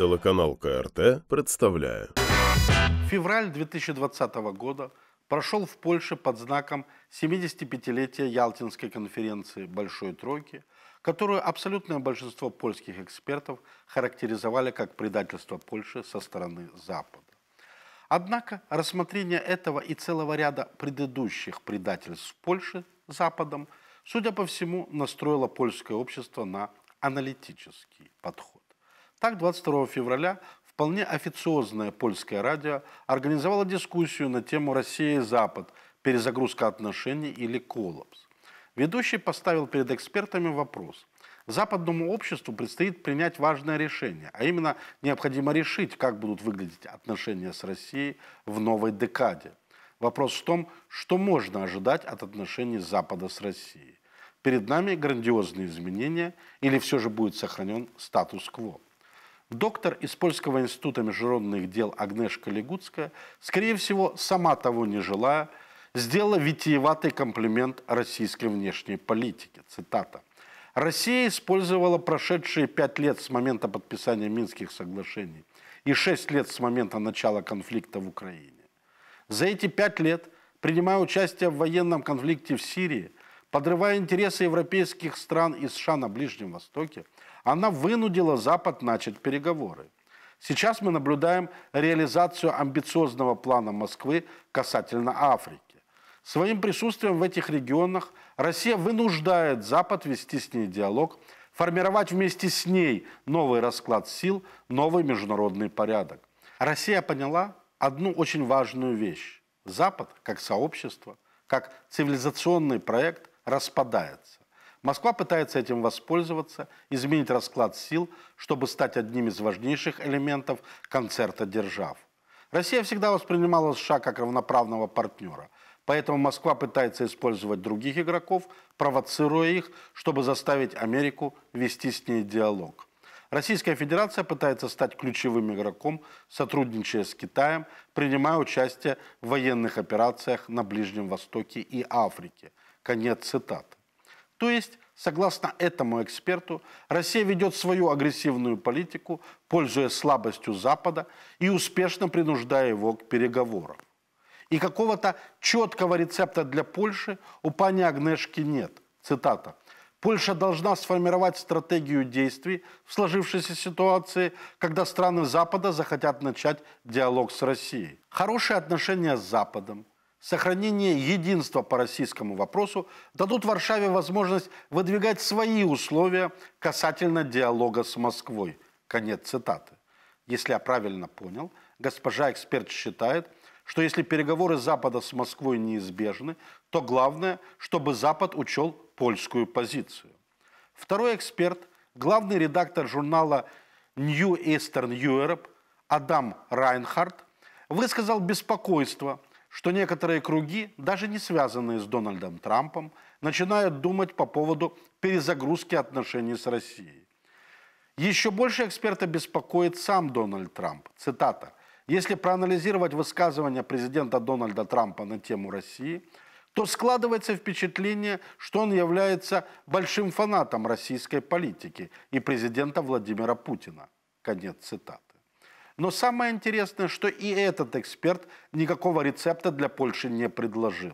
Телеканал КРТ представляет. Февраль 2020 года прошел в Польше под знаком 75-летия Ялтинской конференции «Большой тройки», которую абсолютное большинство польских экспертов характеризовали как предательство Польши со стороны Запада. Однако рассмотрение этого и целого ряда предыдущих предательств Польши Западом, судя по всему, настроило польское общество на аналитический подход. Так, 22 февраля вполне официозное польское радио организовало дискуссию на тему «Россия и Запад. Перезагрузка отношений или коллапс?». Ведущий поставил перед экспертами вопрос. Западному обществу предстоит принять важное решение, а именно необходимо решить, как будут выглядеть отношения с Россией в новой декаде. Вопрос в том, что можно ожидать от отношений Запада с Россией. Перед нами грандиозные изменения или все же будет сохранен статус-кво? Доктор из Польского института международных дел Агнешка Легутская, скорее всего, сама того не желая, сделала витиеватый комплимент российской внешней политике. Цитата. «Россия использовала прошедшие пять лет с момента подписания Минских соглашений и шесть лет с момента начала конфликта в Украине. За эти пять лет, принимая участие в военном конфликте в Сирии, подрывая интересы европейских стран и США на Ближнем Востоке – она вынудила Запад начать переговоры. Сейчас мы наблюдаем реализацию амбициозного плана Москвы касательно Африки. Своим присутствием в этих регионах Россия вынуждает Запад вести с ней диалог, формировать вместе с ней новый расклад сил, новый международный порядок. Россия поняла одну очень важную вещь. Запад, как сообщество, как цивилизационный проект распадается. Москва пытается этим воспользоваться, изменить расклад сил, чтобы стать одним из важнейших элементов концерта держав. Россия всегда воспринимала США как равноправного партнера. Поэтому Москва пытается использовать других игроков, провоцируя их, чтобы заставить Америку вести с ней диалог. Российская Федерация пытается стать ключевым игроком, сотрудничая с Китаем, принимая участие в военных операциях на Ближнем Востоке и Африке. Конец цитаты. То есть, согласно этому эксперту, Россия ведет свою агрессивную политику, пользуясь слабостью Запада и успешно принуждая его к переговорам. И какого-то четкого рецепта для Польши у пани Агнешки нет. Цитата. Польша должна сформировать стратегию действий в сложившейся ситуации, когда страны Запада захотят начать диалог с Россией. Хорошие отношения с Западом, сохранение единства по российскому вопросу дадут Варшаве возможность выдвигать свои условия касательно диалога с Москвой. Конец цитаты. Если я правильно понял, госпожа эксперт считает, что если переговоры Запада с Москвой неизбежны, то главное, чтобы Запад учел польскую позицию. Второй эксперт, главный редактор журнала New Eastern Europe Адам Райнхарт высказал беспокойство – что некоторые круги, даже не связанные с Дональдом Трампом, начинают думать по поводу перезагрузки отношений с Россией. Еще больше эксперта беспокоит сам Дональд Трамп. Цитата. «Если проанализировать высказывания президента Дональда Трампа на тему России, то складывается впечатление, что он является большим фанатом российской политики и президента Владимира Путина». Конец цитаты. Но самое интересное, что и этот эксперт никакого рецепта для Польши не предложил.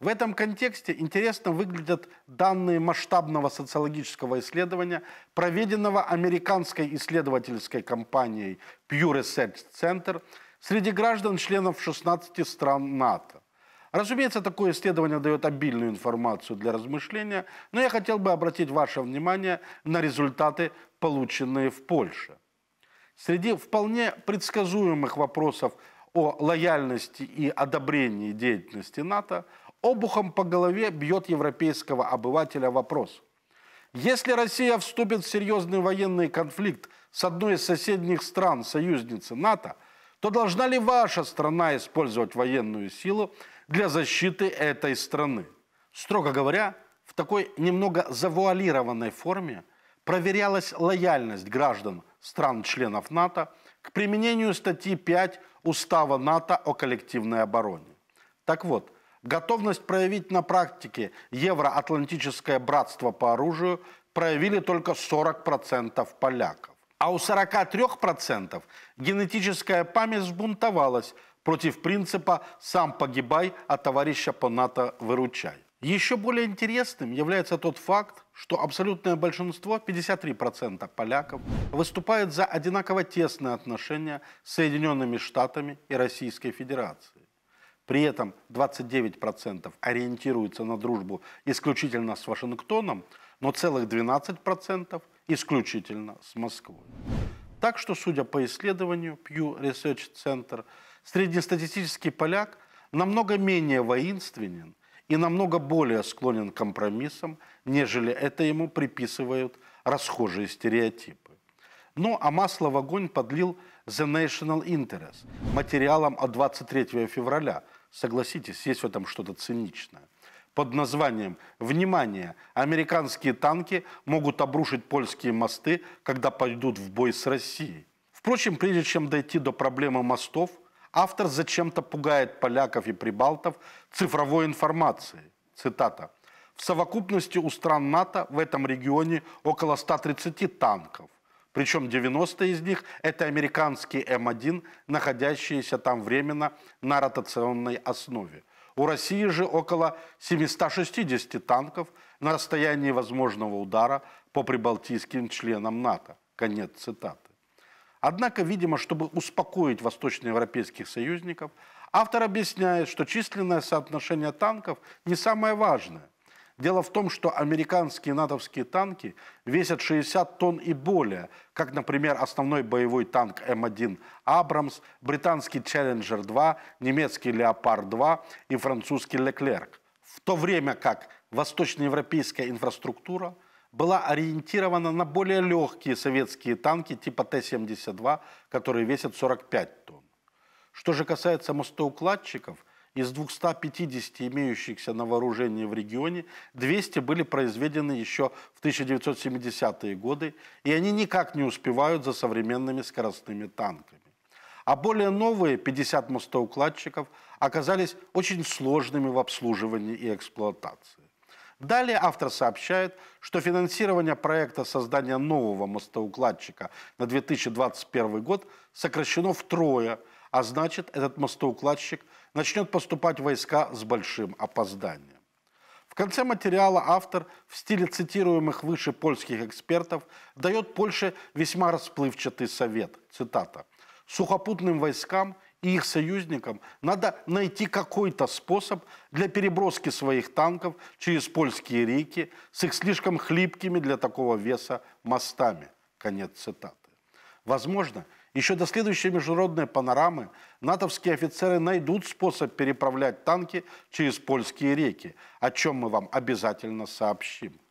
В этом контексте интересно выглядят данные масштабного социологического исследования, проведенного американской исследовательской компанией Pew Research Center среди граждан членов 16 стран НАТО. Разумеется, такое исследование дает обильную информацию для размышления, но я хотел бы обратить ваше внимание на результаты, полученные в Польше среди вполне предсказуемых вопросов о лояльности и одобрении деятельности НАТО, обухом по голове бьет европейского обывателя вопрос. Если Россия вступит в серьезный военный конфликт с одной из соседних стран, союзницы НАТО, то должна ли ваша страна использовать военную силу для защиты этой страны? Строго говоря, в такой немного завуалированной форме проверялась лояльность граждан – стран-членов НАТО к применению статьи 5 Устава НАТО о коллективной обороне. Так вот, готовность проявить на практике евроатлантическое братство по оружию проявили только 40% поляков. А у 43% генетическая память сбунтовалась против принципа «сам погибай, а товарища по НАТО выручай». Еще более интересным является тот факт, что абсолютное большинство, 53% поляков, выступает за одинаково тесные отношения с Соединенными Штатами и Российской Федерацией. При этом 29% ориентируется на дружбу исключительно с Вашингтоном, но целых 12% исключительно с Москвой. Так что, судя по исследованию Pew Research Center, среднестатистический поляк намного менее воинственен и намного более склонен к компромиссам, нежели это ему приписывают расхожие стереотипы. Ну, а масло в огонь подлил The National Interest материалом от 23 февраля. Согласитесь, есть в этом что-то циничное. Под названием «Внимание! Американские танки могут обрушить польские мосты, когда пойдут в бой с Россией». Впрочем, прежде чем дойти до проблемы мостов, Автор зачем-то пугает поляков и прибалтов цифровой информацией. Цитата. В совокупности у стран НАТО в этом регионе около 130 танков. Причем 90 из них – это американские М1, эм находящиеся там временно на ротационной основе. У России же около 760 танков на расстоянии возможного удара по прибалтийским членам НАТО. Конец цитаты. Однако, видимо, чтобы успокоить восточноевропейских союзников, автор объясняет, что численное соотношение танков не самое важное. Дело в том, что американские натовские танки весят 60 тонн и более, как, например, основной боевой танк М1 «Абрамс», британский «Челленджер-2», немецкий «Леопард-2» и французский «Леклерк». В то время как восточноевропейская инфраструктура – была ориентирована на более легкие советские танки типа Т-72, которые весят 45 тонн. Что же касается мостоукладчиков, из 250 имеющихся на вооружении в регионе, 200 были произведены еще в 1970-е годы, и они никак не успевают за современными скоростными танками. А более новые 50 мостоукладчиков оказались очень сложными в обслуживании и эксплуатации. Далее автор сообщает, что финансирование проекта создания нового мостоукладчика на 2021 год сокращено втрое, а значит, этот мостоукладчик начнет поступать в войска с большим опозданием. В конце материала автор в стиле цитируемых выше польских экспертов дает Польше весьма расплывчатый совет. Цитата. «Сухопутным войскам и их союзникам надо найти какой-то способ для переброски своих танков через польские реки с их слишком хлипкими для такого веса мостами. Конец цитаты. Возможно, еще до следующей международной панорамы натовские офицеры найдут способ переправлять танки через польские реки, о чем мы вам обязательно сообщим.